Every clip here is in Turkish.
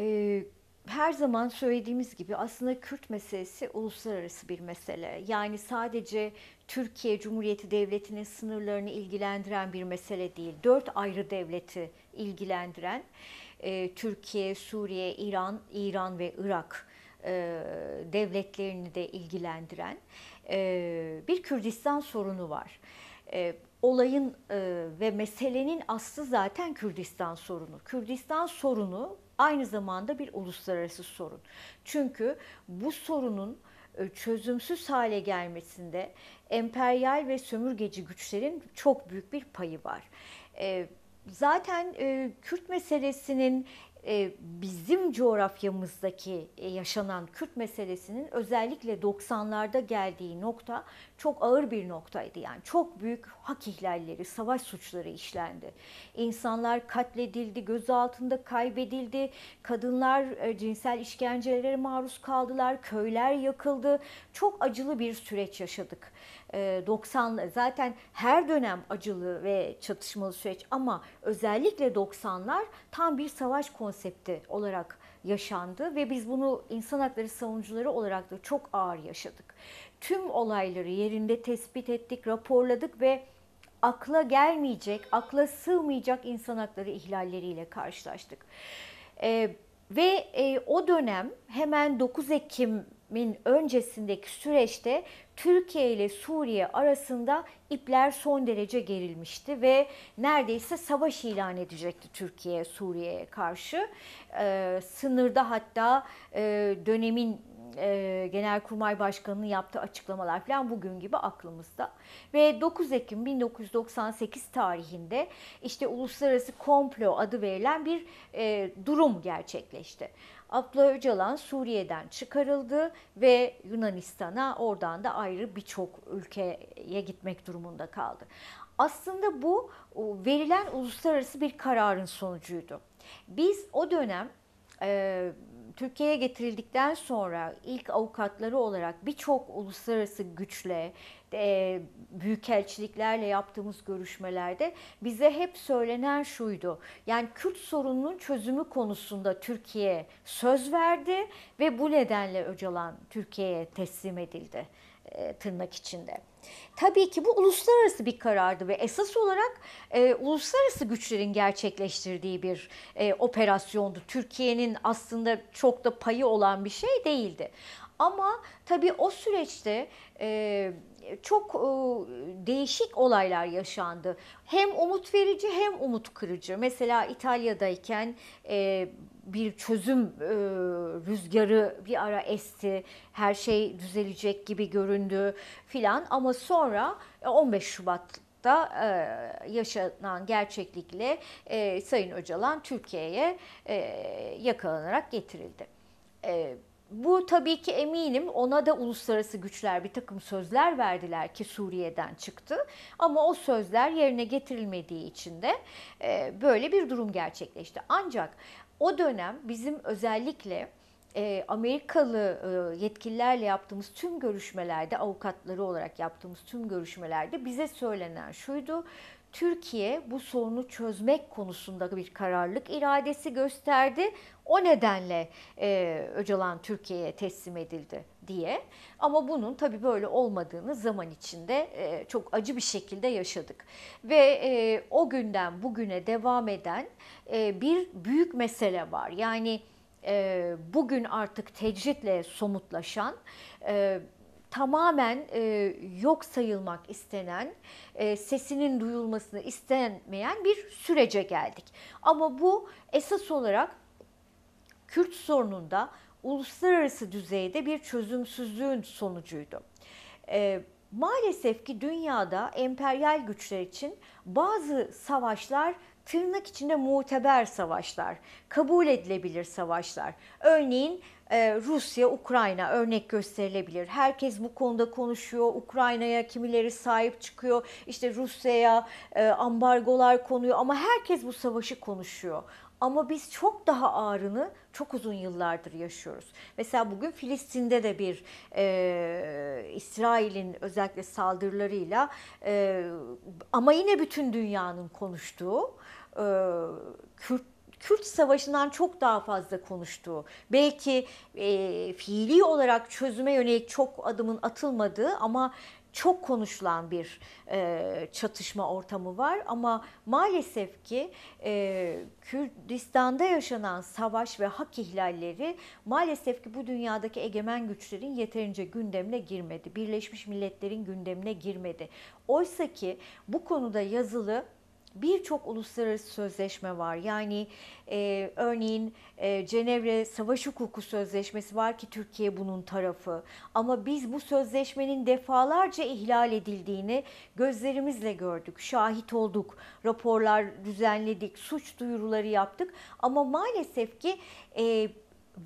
Ee, her zaman söylediğimiz gibi aslında Kürt meselesi uluslararası bir mesele. Yani sadece Türkiye Cumhuriyeti Devleti'nin sınırlarını ilgilendiren bir mesele değil. Dört ayrı devleti ilgilendiren e, Türkiye, Suriye, İran, İran ve Irak e, devletlerini de ilgilendiren e, bir Kürdistan sorunu var. E, olayın e, ve meselenin aslı zaten Kürdistan sorunu. Kürdistan sorunu aynı zamanda bir uluslararası sorun. Çünkü bu sorunun e, çözümsüz hale gelmesinde emperyal ve sömürgeci güçlerin çok büyük bir payı var. E, zaten e, Kürt meselesinin bizim coğrafyamızdaki yaşanan Kürt meselesinin özellikle 90'larda geldiği nokta çok ağır bir noktaydı. Yani çok büyük hak ihlalleri, savaş suçları işlendi. İnsanlar katledildi, gözaltında kaybedildi. Kadınlar e, cinsel işkencelere maruz kaldılar, köyler yakıldı. Çok acılı bir süreç yaşadık. 90'lı e, zaten her dönem acılı ve çatışmalı süreç ama özellikle 90'lar tam bir savaş konsepti olarak yaşandı ve biz bunu insan hakları savunucuları olarak da çok ağır yaşadık. Tüm olayları yerinde tespit ettik, raporladık ve akla gelmeyecek, akla sığmayacak insan hakları ihlalleriyle karşılaştık. Ee, ve e, o dönem hemen 9 Ekim'in öncesindeki süreçte Türkiye ile Suriye arasında ipler son derece gerilmişti ve neredeyse savaş ilan edecekti Türkiye Suriye'ye karşı. Ee, sınırda hatta e, dönemin e, Genelkurmay Başkanı'nın yaptığı açıklamalar falan bugün gibi aklımızda. Ve 9 Ekim 1998 tarihinde işte uluslararası komplo adı verilen bir e, durum gerçekleşti. Abdullah Öcalan Suriye'den çıkarıldı ve Yunanistan'a oradan da ayrı birçok ülkeye gitmek durumunda kaldı. Aslında bu verilen uluslararası bir kararın sonucuydu. Biz o dönem e, Türkiye'ye getirildikten sonra ilk avukatları olarak birçok uluslararası güçle, e, büyükelçiliklerle yaptığımız görüşmelerde bize hep söylenen şuydu. Yani Kürt sorununun çözümü konusunda Türkiye söz verdi ve bu nedenle Öcalan Türkiye'ye teslim edildi e, tırnak içinde. Tabii ki bu uluslararası bir karardı ve esas olarak e, uluslararası güçlerin gerçekleştirdiği bir e, operasyondu. Türkiye'nin aslında çok da payı olan bir şey değildi. Ama tabii o süreçte e, çok e, değişik olaylar yaşandı. Hem umut verici hem umut kırıcı. Mesela İtalya'dayken e, bir çözüm e, rüzgarı bir ara esti, her şey düzelecek gibi göründü filan ama sonra 15 e, Şubat da e, yaşanan gerçeklikle e, Sayın Öcalan Türkiye'ye e, yakalanarak getirildi. E, bu tabii ki eminim ona da uluslararası güçler bir takım sözler verdiler ki Suriye'den çıktı. Ama o sözler yerine getirilmediği için de e, böyle bir durum gerçekleşti. Ancak o dönem bizim özellikle e, Amerikalı e, yetkililerle yaptığımız tüm görüşmelerde, avukatları olarak yaptığımız tüm görüşmelerde bize söylenen şuydu. Türkiye bu sorunu çözmek konusunda bir kararlılık iradesi gösterdi. O nedenle e, Öcalan Türkiye'ye teslim edildi diye. Ama bunun tabii böyle olmadığını zaman içinde e, çok acı bir şekilde yaşadık. Ve e, o günden bugüne devam eden e, bir büyük mesele var. Yani e, bugün artık tecritle somutlaşan... E, tamamen e, yok sayılmak istenen, e, sesinin duyulmasını istenmeyen bir sürece geldik. Ama bu esas olarak Kürt sorununda uluslararası düzeyde bir çözümsüzlüğün sonucuydu. E, maalesef ki dünyada emperyal güçler için bazı savaşlar tırnak içinde muteber savaşlar, kabul edilebilir savaşlar. Örneğin e, Rusya, Ukrayna örnek gösterilebilir. Herkes bu konuda konuşuyor. Ukrayna'ya kimileri sahip çıkıyor. İşte Rusya'ya e, ambargolar konuyor ama herkes bu savaşı konuşuyor. Ama biz çok daha ağrını çok uzun yıllardır yaşıyoruz. Mesela bugün Filistin'de de bir e, İsrail'in özellikle saldırılarıyla e, ama yine bütün dünyanın konuştuğu e, Kürt Kürt Savaşı'ndan çok daha fazla konuştuğu, belki e, fiili olarak çözüme yönelik çok adımın atılmadığı ama çok konuşulan bir e, çatışma ortamı var ama maalesef ki e, Kürdistan'da yaşanan savaş ve hak ihlalleri maalesef ki bu dünyadaki egemen güçlerin yeterince gündemine girmedi. Birleşmiş Milletler'in gündemine girmedi. Oysa ki bu konuda yazılı birçok uluslararası sözleşme var. Yani e, örneğin e, Cenevre Savaş Hukuku Sözleşmesi var ki Türkiye bunun tarafı. Ama biz bu sözleşmenin defalarca ihlal edildiğini gözlerimizle gördük, şahit olduk, raporlar düzenledik, suç duyuruları yaptık. Ama maalesef ki e,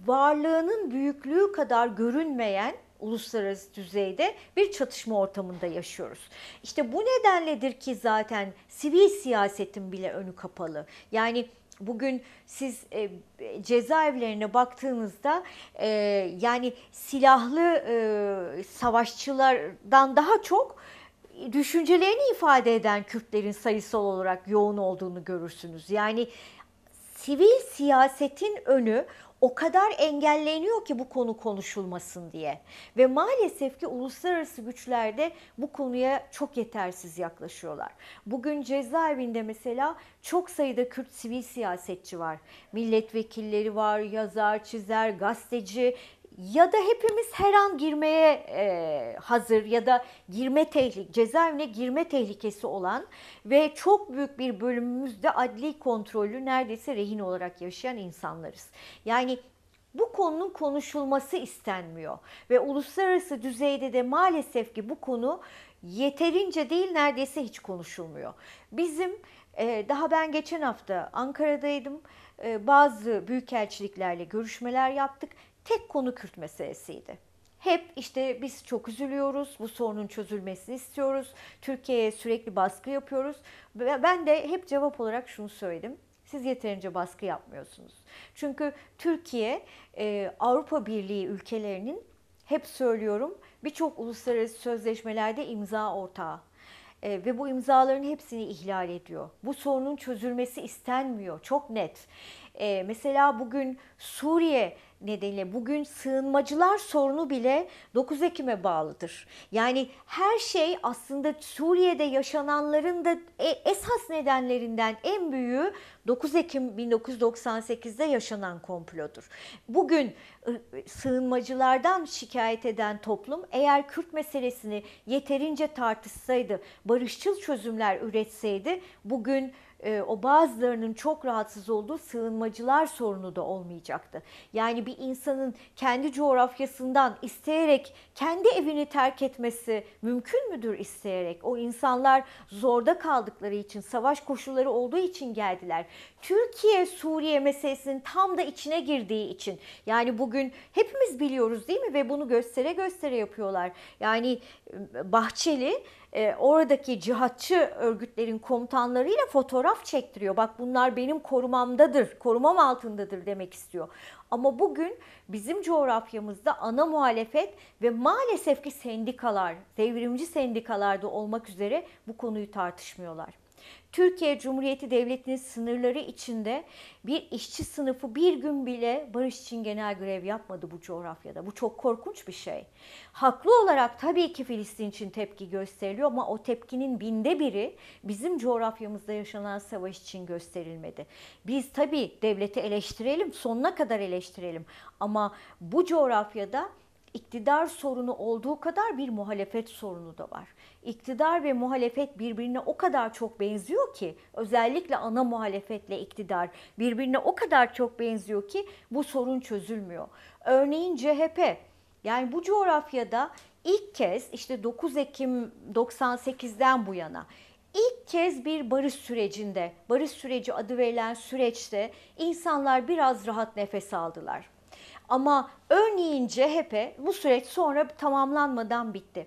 varlığının büyüklüğü kadar görünmeyen uluslararası düzeyde bir çatışma ortamında yaşıyoruz. İşte bu nedenledir ki zaten sivil siyasetin bile önü kapalı. Yani Bugün siz e, cezaevlerine baktığınızda e, yani silahlı e, savaşçılardan daha çok düşüncelerini ifade eden Kürtlerin sayısal olarak yoğun olduğunu görürsünüz. Yani sivil siyasetin önü o kadar engelleniyor ki bu konu konuşulmasın diye. Ve maalesef ki uluslararası güçler de bu konuya çok yetersiz yaklaşıyorlar. Bugün cezaevinde mesela çok sayıda Kürt sivil siyasetçi var. Milletvekilleri var, yazar, çizer, gazeteci, ya da hepimiz her an girmeye e, hazır ya da girme tehlik cezaevine girme tehlikesi olan ve çok büyük bir bölümümüzde adli kontrolü neredeyse rehin olarak yaşayan insanlarız. Yani bu konunun konuşulması istenmiyor ve uluslararası düzeyde de maalesef ki bu konu yeterince değil neredeyse hiç konuşulmuyor. Bizim e, daha ben geçen hafta Ankara'daydım. E, bazı büyükelçiliklerle görüşmeler yaptık tek konu Kürt meselesiydi. Hep işte biz çok üzülüyoruz, bu sorunun çözülmesini istiyoruz, Türkiye'ye sürekli baskı yapıyoruz. Ben de hep cevap olarak şunu söyledim. Siz yeterince baskı yapmıyorsunuz. Çünkü Türkiye e, Avrupa Birliği ülkelerinin hep söylüyorum birçok uluslararası sözleşmelerde imza ortağı e, ve bu imzaların hepsini ihlal ediyor. Bu sorunun çözülmesi istenmiyor. Çok net. E, mesela bugün Suriye nedeniyle bugün sığınmacılar sorunu bile 9 Ekim'e bağlıdır. Yani her şey aslında Suriye'de yaşananların da e, esas nedenlerinden en büyüğü 9 Ekim 1998'de yaşanan komplodur. Bugün e, sığınmacılardan şikayet eden toplum eğer Kürt meselesini yeterince tartışsaydı, barışçıl çözümler üretseydi bugün e, o bazılarının çok rahatsız olduğu sığınmacılar sorunu da olmayacaktı. Yani bir insanın kendi coğrafyasından isteyerek kendi evini terk etmesi mümkün müdür isteyerek? O insanlar zorda kaldıkları için, savaş koşulları olduğu için geldiler. Türkiye Suriye meselesinin tam da içine girdiği için yani bugün hepimiz biliyoruz değil mi ve bunu göstere göstere yapıyorlar. Yani e, Bahçeli e, oradaki cihatçı örgütlerin komutanlarıyla fotoğraf çektiriyor. Bak bunlar benim korumamdadır, korumam altındadır demek istiyor. Ama bugün bizim coğrafyamızda ana muhalefet ve maalesef ki sendikalar, devrimci sendikalarda olmak üzere bu konuyu tartışmıyorlar. Türkiye Cumhuriyeti Devleti'nin sınırları içinde bir işçi sınıfı bir gün bile barış için genel grev yapmadı bu coğrafyada. Bu çok korkunç bir şey. Haklı olarak tabii ki Filistin için tepki gösteriliyor ama o tepkinin binde biri bizim coğrafyamızda yaşanan savaş için gösterilmedi. Biz tabii devleti eleştirelim, sonuna kadar eleştirelim ama bu coğrafyada iktidar sorunu olduğu kadar bir muhalefet sorunu da var. İktidar ve muhalefet birbirine o kadar çok benziyor ki özellikle ana muhalefetle iktidar birbirine o kadar çok benziyor ki bu sorun çözülmüyor. Örneğin CHP yani bu coğrafyada ilk kez işte 9 Ekim 98'den bu yana ilk kez bir barış sürecinde, barış süreci adı verilen süreçte insanlar biraz rahat nefes aldılar. Ama örneğin CHP bu süreç sonra tamamlanmadan bitti.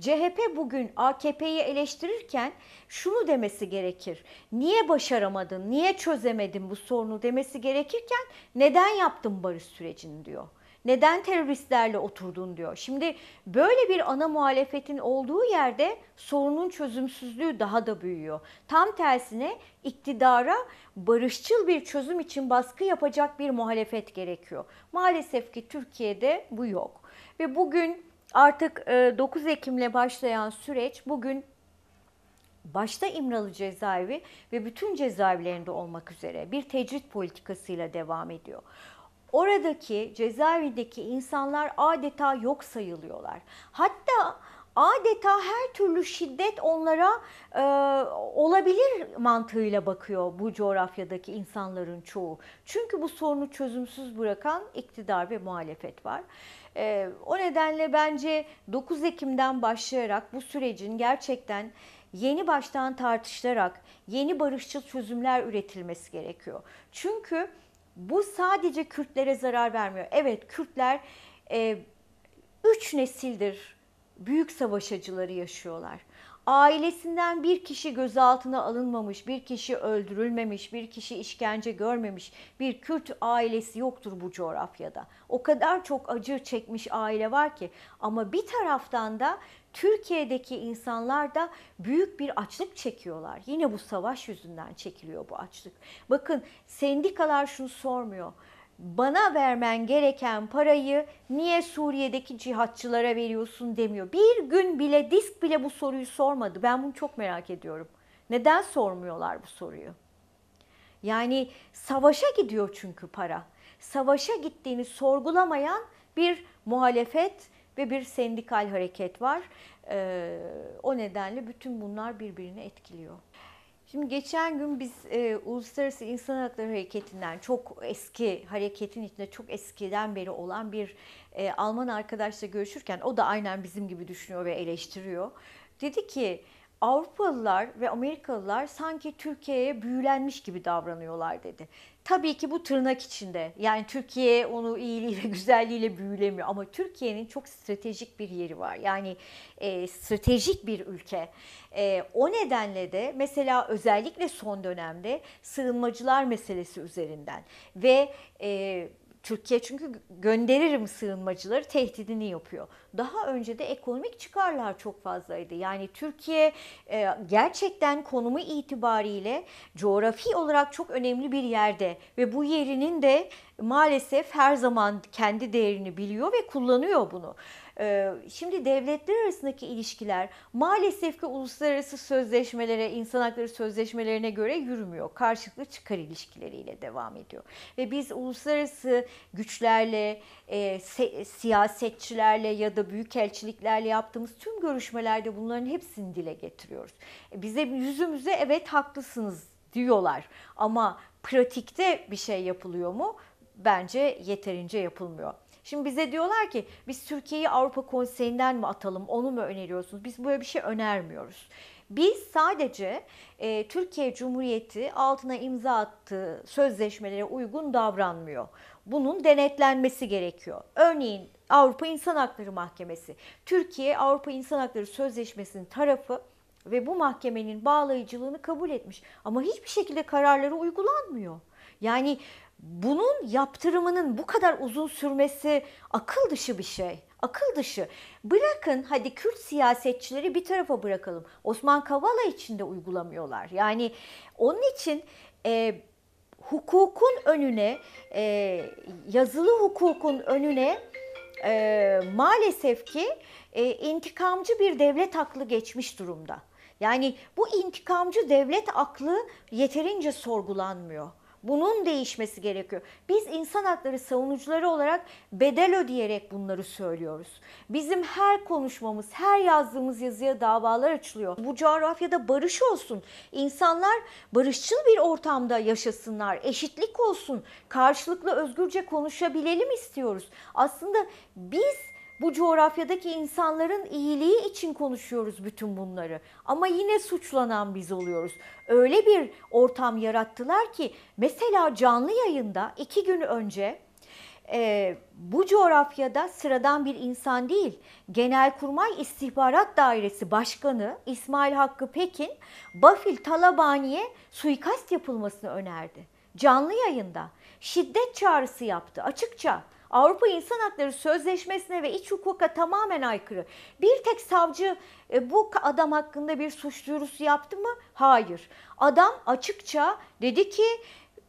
CHP bugün AKP'yi eleştirirken şunu demesi gerekir. Niye başaramadın, niye çözemedin bu sorunu demesi gerekirken neden yaptın barış sürecini diyor neden teröristlerle oturdun diyor. Şimdi böyle bir ana muhalefetin olduğu yerde sorunun çözümsüzlüğü daha da büyüyor. Tam tersine iktidara barışçıl bir çözüm için baskı yapacak bir muhalefet gerekiyor. Maalesef ki Türkiye'de bu yok. Ve bugün artık 9 e, Ekim'le başlayan süreç bugün başta İmralı cezaevi ve bütün cezaevlerinde olmak üzere bir tecrit politikasıyla devam ediyor. Oradaki cezaevindeki insanlar adeta yok sayılıyorlar. Hatta adeta her türlü şiddet onlara e, olabilir mantığıyla bakıyor bu coğrafyadaki insanların çoğu. Çünkü bu sorunu çözümsüz bırakan iktidar ve muhalefet var. E, o nedenle bence 9 Ekim'den başlayarak bu sürecin gerçekten yeni baştan tartışılarak yeni barışçıl çözümler üretilmesi gerekiyor. Çünkü bu sadece Kürtlere zarar vermiyor. Evet Kürtler e, üç nesildir büyük savaşacıları yaşıyorlar. Ailesinden bir kişi gözaltına alınmamış, bir kişi öldürülmemiş, bir kişi işkence görmemiş bir Kürt ailesi yoktur bu coğrafyada. O kadar çok acı çekmiş aile var ki ama bir taraftan da Türkiye'deki insanlar da büyük bir açlık çekiyorlar. Yine bu savaş yüzünden çekiliyor bu açlık. Bakın sendikalar şunu sormuyor bana vermen gereken parayı niye Suriye'deki cihatçılara veriyorsun demiyor. Bir gün bile disk bile bu soruyu sormadı. Ben bunu çok merak ediyorum. Neden sormuyorlar bu soruyu? Yani savaşa gidiyor çünkü para. Savaşa gittiğini sorgulamayan bir muhalefet ve bir sendikal hareket var. E, o nedenle bütün bunlar birbirini etkiliyor. Şimdi geçen gün biz e, Uluslararası İnsan Hakları Hareketi'nden çok eski hareketin içinde çok eskiden beri olan bir e, Alman arkadaşla görüşürken o da aynen bizim gibi düşünüyor ve eleştiriyor. Dedi ki Avrupalılar ve Amerikalılar sanki Türkiye'ye büyülenmiş gibi davranıyorlar dedi. Tabii ki bu tırnak içinde. Yani Türkiye onu iyiliğiyle, güzelliğiyle büyülemiyor. Ama Türkiye'nin çok stratejik bir yeri var. Yani e, stratejik bir ülke. E, o nedenle de mesela özellikle son dönemde sığınmacılar meselesi üzerinden ve... E, Türkiye çünkü gönderirim sığınmacıları tehdidini yapıyor. Daha önce de ekonomik çıkarlar çok fazlaydı. Yani Türkiye e, gerçekten konumu itibariyle coğrafi olarak çok önemli bir yerde ve bu yerinin de maalesef her zaman kendi değerini biliyor ve kullanıyor bunu. Ee, şimdi devletler arasındaki ilişkiler maalesef ki uluslararası sözleşmelere, insan hakları sözleşmelerine göre yürümüyor. Karşılıklı çıkar ilişkileriyle devam ediyor. Ve biz uluslararası güçlerle, e, siyasetçilerle ya da büyükelçiliklerle yaptığımız tüm görüşmelerde bunların hepsini dile getiriyoruz. E, bize yüzümüze evet haklısınız diyorlar ama pratikte bir şey yapılıyor mu? Bence yeterince yapılmıyor. Şimdi bize diyorlar ki biz Türkiye'yi Avrupa Konseyi'nden mi atalım onu mu öneriyorsunuz? Biz böyle bir şey önermiyoruz. Biz sadece e, Türkiye Cumhuriyeti altına imza attığı sözleşmelere uygun davranmıyor. Bunun denetlenmesi gerekiyor. Örneğin Avrupa İnsan Hakları Mahkemesi, Türkiye Avrupa İnsan Hakları Sözleşmesi'nin tarafı ve bu mahkemenin bağlayıcılığını kabul etmiş ama hiçbir şekilde kararları uygulanmıyor. Yani bunun yaptırımının bu kadar uzun sürmesi akıl dışı bir şey. Akıl dışı. Bırakın hadi Kürt siyasetçileri bir tarafa bırakalım. Osman Kavala için de uygulamıyorlar. Yani onun için e, hukukun önüne, e, yazılı hukukun önüne e, maalesef ki e, intikamcı bir devlet aklı geçmiş durumda. Yani bu intikamcı devlet aklı yeterince sorgulanmıyor. Bunun değişmesi gerekiyor. Biz insan hakları savunucuları olarak bedel ödeyerek bunları söylüyoruz. Bizim her konuşmamız, her yazdığımız yazıya davalar açılıyor. Bu coğrafyada barış olsun. İnsanlar barışçıl bir ortamda yaşasınlar. Eşitlik olsun. Karşılıklı özgürce konuşabilelim istiyoruz. Aslında biz bu coğrafyadaki insanların iyiliği için konuşuyoruz bütün bunları. Ama yine suçlanan biz oluyoruz. Öyle bir ortam yarattılar ki mesela canlı yayında iki gün önce e, bu coğrafyada sıradan bir insan değil, Genelkurmay İstihbarat Dairesi Başkanı İsmail Hakkı Pekin, Bafil Talabani'ye suikast yapılmasını önerdi. Canlı yayında şiddet çağrısı yaptı açıkça. Avrupa İnsan Hakları Sözleşmesi'ne ve iç hukuka tamamen aykırı. Bir tek savcı e, bu adam hakkında bir suç duyurusu yaptı mı? Hayır. Adam açıkça dedi ki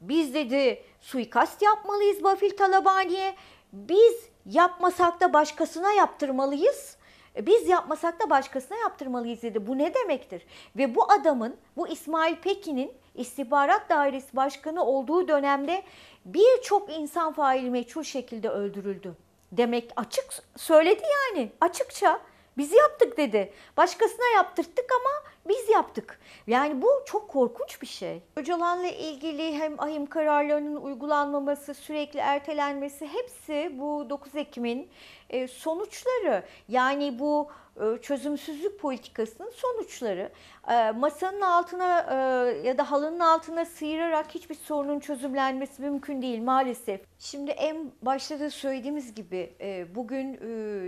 biz dedi suikast yapmalıyız Bafil Talabani'ye. Biz yapmasak da başkasına yaptırmalıyız. Biz yapmasak da başkasına yaptırmalıyız dedi. Bu ne demektir? Ve bu adamın, bu İsmail Pekin'in İstihbarat Dairesi Başkanı olduğu dönemde birçok insan faili meçhul şekilde öldürüldü. Demek açık söyledi yani açıkça. Biz yaptık dedi. Başkasına yaptırttık ama biz yaptık. Yani bu çok korkunç bir şey. Öcalan'la ilgili hem ahim kararlarının uygulanmaması, sürekli ertelenmesi hepsi bu 9 Ekim'in e, sonuçları. Yani bu e, çözümsüzlük politikasının sonuçları. E, masanın altına e, ya da halının altına sıyırarak hiçbir sorunun çözümlenmesi mümkün değil maalesef. Şimdi en başta da söylediğimiz gibi bugün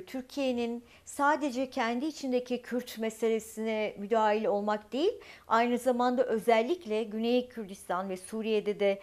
Türkiye'nin sadece kendi içindeki Kürt meselesine müdahil olmak değil, aynı zamanda özellikle Güney Kürdistan ve Suriye'de de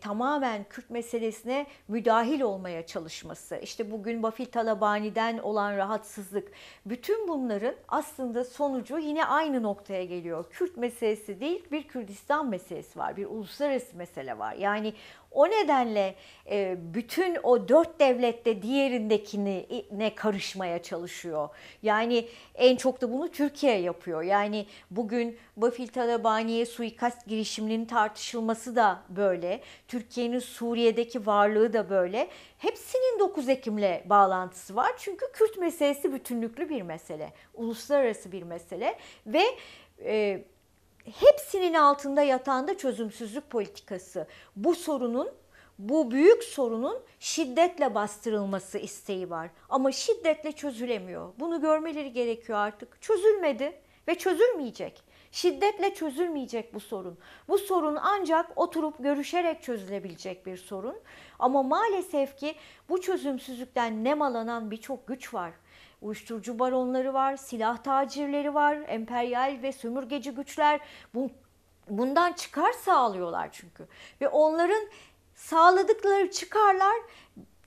tamamen Kürt meselesine müdahil olmaya çalışması. İşte bugün Bafil Talabani'den olan rahatsızlık, bütün Tüm bunların aslında sonucu yine aynı noktaya geliyor. Kürt meselesi değil bir Kürdistan meselesi var, bir uluslararası mesele var. Yani o nedenle e, bütün o dört devlette diğerindekini e, ne karışmaya çalışıyor. Yani en çok da bunu Türkiye yapıyor. Yani bugün Bafil Talabani'ye suikast girişiminin tartışılması da böyle. Türkiye'nin Suriye'deki varlığı da böyle. Hepsinin 9 Ekim'le bağlantısı var. Çünkü Kürt meselesi bütünlüklü bir mesele mesele, uluslararası bir mesele ve e, hepsinin altında yatan da çözümsüzlük politikası. Bu sorunun bu büyük sorunun şiddetle bastırılması isteği var. Ama şiddetle çözülemiyor. Bunu görmeleri gerekiyor artık. Çözülmedi ve çözülmeyecek. Şiddetle çözülmeyecek bu sorun. Bu sorun ancak oturup görüşerek çözülebilecek bir sorun. Ama maalesef ki bu çözümsüzlükten nemalanan birçok güç var uyuşturucu baronları var, silah tacirleri var, emperyal ve sömürgeci güçler bundan çıkar sağlıyorlar çünkü. Ve onların sağladıkları çıkarlar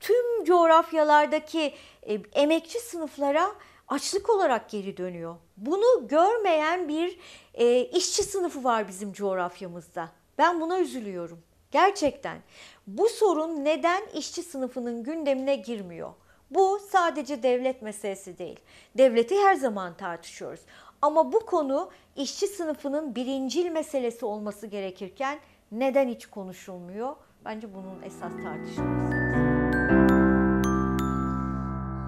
tüm coğrafyalardaki e, emekçi sınıflara açlık olarak geri dönüyor. Bunu görmeyen bir e, işçi sınıfı var bizim coğrafyamızda. Ben buna üzülüyorum. Gerçekten bu sorun neden işçi sınıfının gündemine girmiyor? Bu sadece devlet meselesi değil. Devleti her zaman tartışıyoruz. Ama bu konu işçi sınıfının birincil meselesi olması gerekirken neden hiç konuşulmuyor? Bence bunun esas tartışılması.